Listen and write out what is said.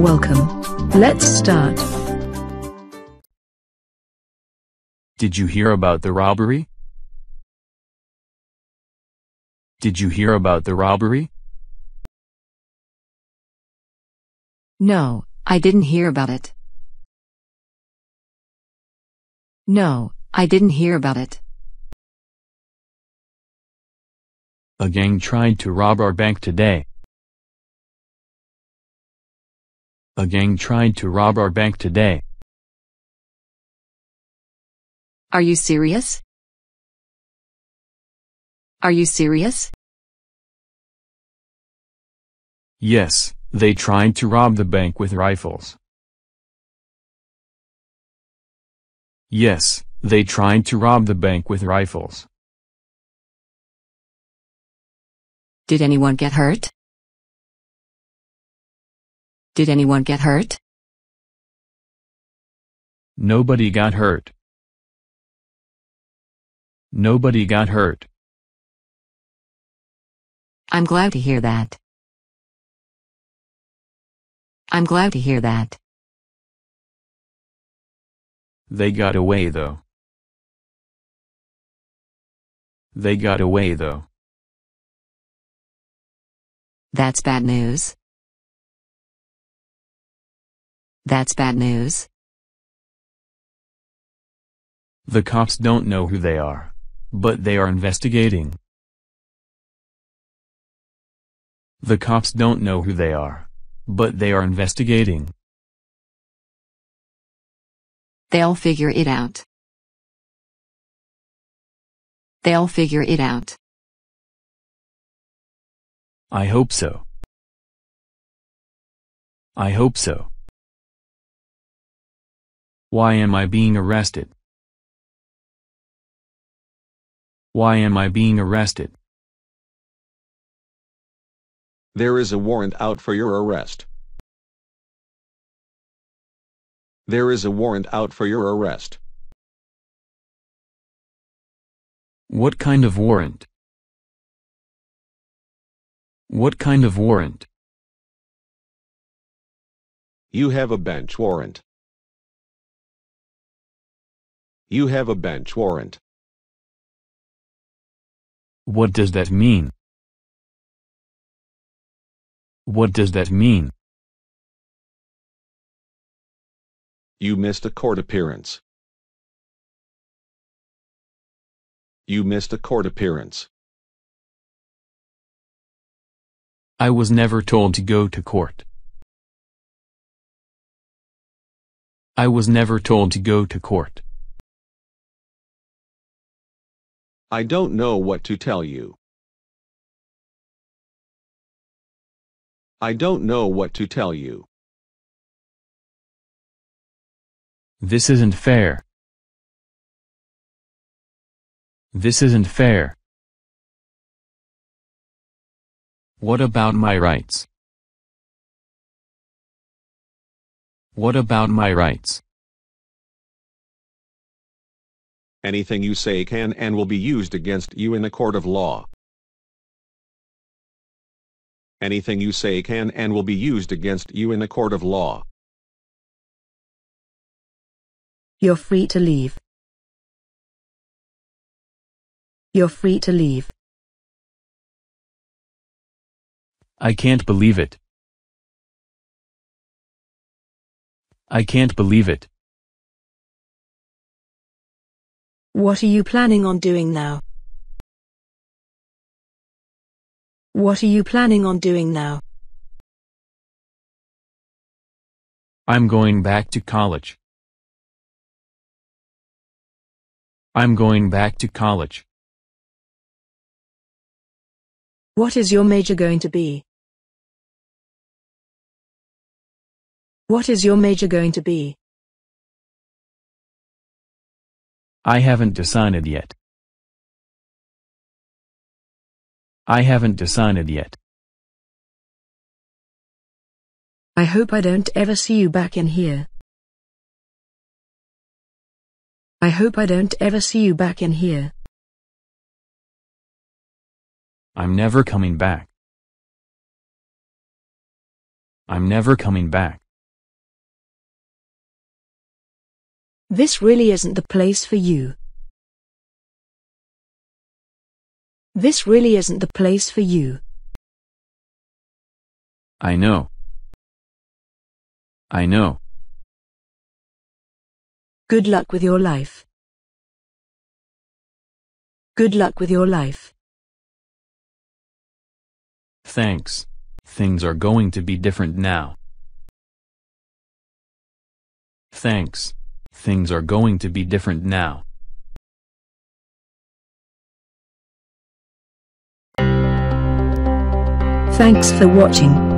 Welcome. Let's start. Did you hear about the robbery? Did you hear about the robbery? No, I didn't hear about it. No, I didn't hear about it. A gang tried to rob our bank today. A gang tried to rob our bank today. Are you serious? Are you serious? Yes, they tried to rob the bank with rifles. Yes, they tried to rob the bank with rifles. Did anyone get hurt? Did anyone get hurt? Nobody got hurt. Nobody got hurt. I'm glad to hear that. I'm glad to hear that. They got away though. They got away though. That's bad news. That's bad news. The cops don't know who they are. But they are investigating. The cops don't know who they are. But they are investigating. They'll figure it out. They'll figure it out. I hope so. I hope so. Why am I being arrested? Why am I being arrested? There is a warrant out for your arrest. There is a warrant out for your arrest. What kind of warrant? What kind of warrant? You have a bench warrant. You have a bench warrant. What does that mean? What does that mean? You missed a court appearance. You missed a court appearance. I was never told to go to court. I was never told to go to court. I don't know what to tell you. I don't know what to tell you. This isn't fair. This isn't fair. What about my rights? What about my rights? Anything you say can and will be used against you in a court of law. Anything you say can and will be used against you in a court of law. You're free to leave. You're free to leave. I can't believe it. I can't believe it. What are you planning on doing now? What are you planning on doing now? I'm going back to college. I'm going back to college. What is your major going to be? What is your major going to be? I haven't decided yet. I haven't decided yet. I hope I don't ever see you back in here. I hope I don't ever see you back in here. I'm never coming back. I'm never coming back. This really isn't the place for you. This really isn't the place for you. I know. I know. Good luck with your life. Good luck with your life. Thanks. Things are going to be different now. Thanks. Things are going to be different now. Thanks for watching.